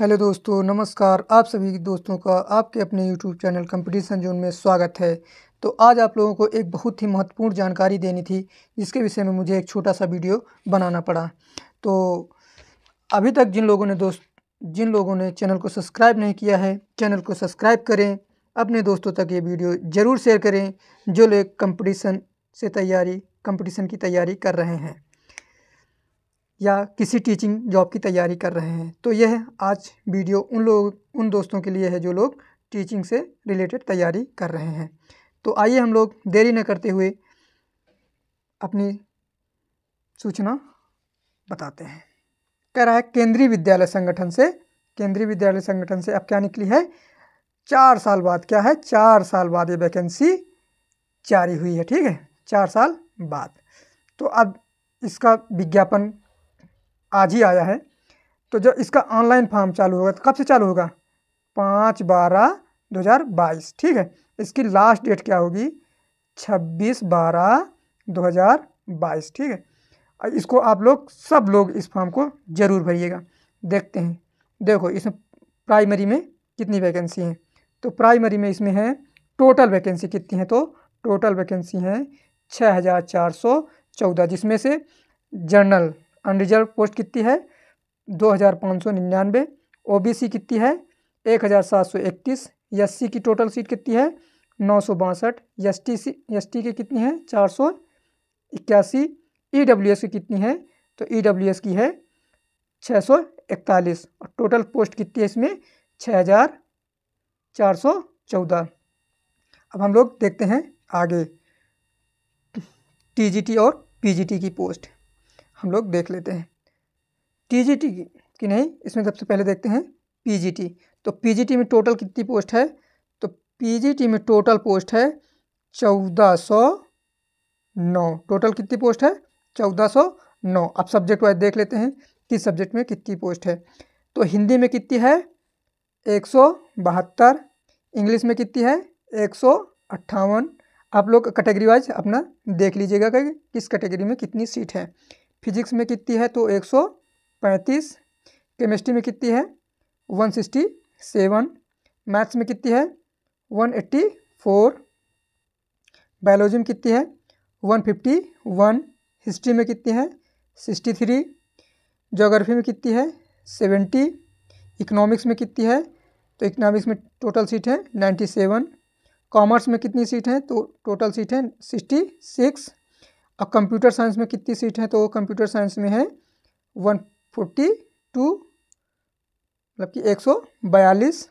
hello दोस्तों नमस्कार आप सभी दोस्तों का आपके अपने यूट्यूब चैनल कंपटीशन जोन में स्वागत है तो आज आप लोगों को एक बहुत ही महत्वपूर्ण जानकारी देनी थी जिसके विषय में मुझे एक छोटा सा वीडियो बनाना पड़ा तो अभी तक जिन लोगों ने दोस्त जिन लोगों ने चैनल को सब्सक्राइब नहीं किया है चैनल को सब्सक्राइब करें अपने दोस्तों तक ये वीडियो ज़रूर शेयर करें जो लोग कंपटीशन से तैयारी कंपटीशन की तैयारी कर रहे हैं या किसी टीचिंग जॉब की तैयारी कर रहे हैं तो यह आज वीडियो उन लोग उन दोस्तों के लिए है जो लोग टीचिंग से रिलेटेड तैयारी कर रहे हैं तो आइए हम लोग देरी न करते हुए अपनी सूचना बताते हैं कह रहा है केंद्रीय विद्यालय संगठन से केंद्रीय विद्यालय संगठन से अब क्या निकली है चार साल बाद क्या है चार साल बाद ये वैकेंसी जारी हुई है ठीक है चार साल बाद तो अब इसका विज्ञापन आज ही आया है तो जब इसका ऑनलाइन फॉर्म चालू होगा तो कब से चालू होगा पाँच बारह दो हज़ार बाईस ठीक है इसकी लास्ट डेट क्या होगी छब्बीस बारह दो हज़ार बाईस ठीक है इसको आप लोग सब लोग इस फॉर्म को ज़रूर भरिएगा देखते हैं देखो इसमें प्राइमरी में कितनी वैकेंसी हैं तो प्राइमरी में इसमें है टोटल वैकेंसी कितनी है तो टोटल वैकेंसी हैं छः हज़ार चार सौ चौदह जिसमें से जनरल अनरिजर्व पोस्ट कितनी है दो हज़ार पाँच सौ निन्यानवे ओ बी सी कितनी है एक हज़ार सात सौ इकतीस एस सी की टोटल सीट कितनी है नौ सौ बासठ S T C S T की कितनी है चार सौ इक्यासी ई डब्ल्यू एस की कितनी है तो ई डब्ल्यू एस की है छः सौ इकतालीस और टोटल पोस्ट कितनी है इसमें छः हज़ार चार सौ चौदह अब हम लोग देखते हैं आगे टी और टी की पोस्ट हम लोग देख लेते हैं टीजीटी की नहीं इसमें सबसे पहले देखते हैं पीजीटी तो पीजीटी में टोटल कितनी पोस्ट है तो पीजीटी में टोटल पोस्ट है चौदह सौ नौ टोटल कितनी पोस्ट है चौदह सौ नौ अब सब्जेक्ट वाइज देख लेते हैं किस सब्जेक्ट में कितनी पोस्ट है तो हिंदी में कितनी है एक सौ बहत्तर इंग्लिश में कितनी है एक सौ अट्ठावन आप लोग कैटेगरी वाइज अपना देख लीजिएगा कि किस कैटेगरी में कितनी सीट है फिजिक्स में कितनी है तो एक सौ पैंतीस केमिस्ट्री में कितनी है वन सिक्सटी सेवन मैथ्स में कितनी है वन एट्टी फोर बायोलॉजी में कितनी है वन फिफ्टी वन हिस्ट्री में कितनी है सिक्सटी थ्री जोग्राफी में कितनी है सेवेंटी इकनॉमिक्स में कितनी है तो इकनॉमिक्स में टोटल सीट है नाइन्टी सेवन कॉमर्स में कितनी सीट है तो टोटल सीट है सिक्सटी सिक्स अब कंप्यूटर साइंस में कितनी सीट है तो कंप्यूटर साइंस में है वन फोर्टी टू मतलब कि एक सौ बयालीस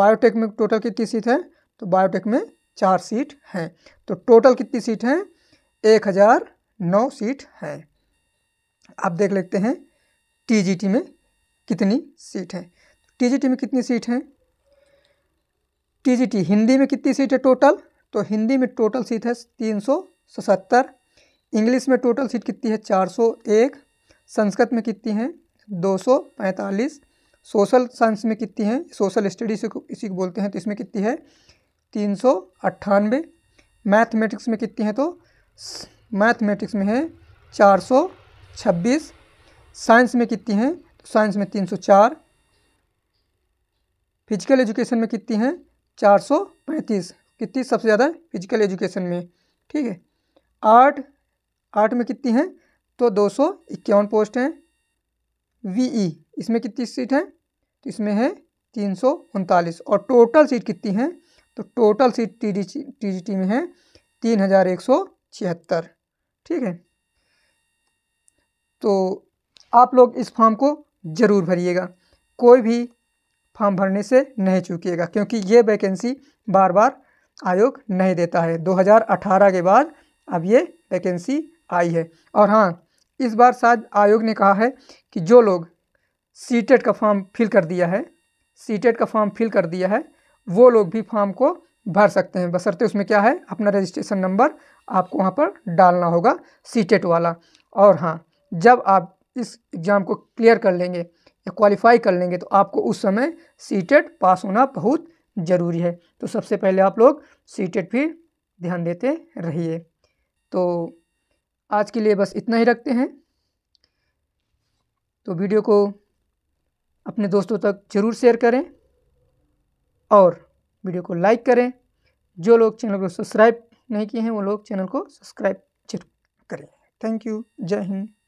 बायोटेक में टोटल कितनी सीट है तो बायोटेक में चार सीट हैं तो टोटल कितनी सीट हैं एक हज़ार नौ सीट हैं आप देख लेते हैं टीजीटी में कितनी सीट है टीजीटी में कितनी सीट है टीजीटी हिंदी में कितनी सीट है टोटल तो हिंदी में टोटल सीट है तीन सौ सतहत्तर इंग्लिश में टोटल सीट कितनी है 401 संस्कृत में कितनी है 245 सोशल साइंस में कितनी है सोशल स्टडीज इसी को बोलते हैं तो इसमें कितनी है तीन सौ अट्ठानवे मैथमेटिक्स में कितनी है तो मैथमेटिक्स में है चार सौ छब्बीस साइंस में कितनी हैं तो साइंस में तीन सौ चार फिजिकल एजुकेशन में कितनी हैं चार सौ पैंतीस कितनी सबसे ज़्यादा फिजिकल एजुकेशन में ठीक है आर्ट आठ में कितनी हैं तो दो सौ इक्यावन पोस्ट हैं वीई e, इसमें कितनी सीट हैं तो इसमें है तीन सौ उनतालीस और टोटल सीट कितनी हैं तो total seat T D T T में है तीन हज़ार एक सौ छिहत्तर ठीक है तो आप लोग इस फॉर्म को ज़रूर भरिएगा कोई भी फॉर्म भरने से नहीं चूकिएगा क्योंकि ये वैकेंसी बार बार आयोग नहीं देता है 2018 के बाद अब ये वैकेंसी आई है और हाँ इस बार शायद आयोग ने कहा है कि जो लोग सी का फॉर्म फिल कर दिया है सी का फॉर्म फिल कर दिया है वो लोग भी फॉर्म को भर सकते हैं बसरते उसमें क्या है अपना रजिस्ट्रेशन नंबर आपको वहाँ पर डालना होगा सी वाला और हाँ जब आप इस एग्ज़ाम को क्लियर कर लेंगे या क्वालिफाई कर लेंगे तो आपको उस समय सी पास होना बहुत ज़रूरी है तो सबसे पहले आप लोग सी भी ध्यान देते रहिए तो आज के लिए बस इतना ही रखते हैं तो वीडियो को अपने दोस्तों तक ज़रूर शेयर करें और वीडियो को लाइक करें जो लोग चैनल को सब्सक्राइब नहीं किए हैं वो लोग चैनल को सब्सक्राइब जरूर करें थैंक यू जय हिंद